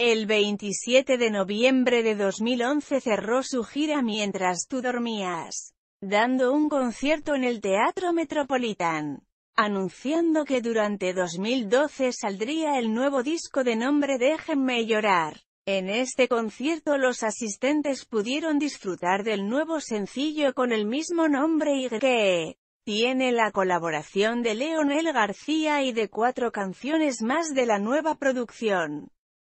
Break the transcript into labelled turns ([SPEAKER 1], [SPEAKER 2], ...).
[SPEAKER 1] El 27 de noviembre de 2011 cerró su gira Mientras tú dormías, dando un concierto en el Teatro Metropolitan, anunciando que durante 2012 saldría el nuevo disco de nombre Déjenme llorar. En este concierto los asistentes pudieron disfrutar del nuevo sencillo con el mismo nombre y que tiene la colaboración de Leonel García y de cuatro canciones más de la nueva producción.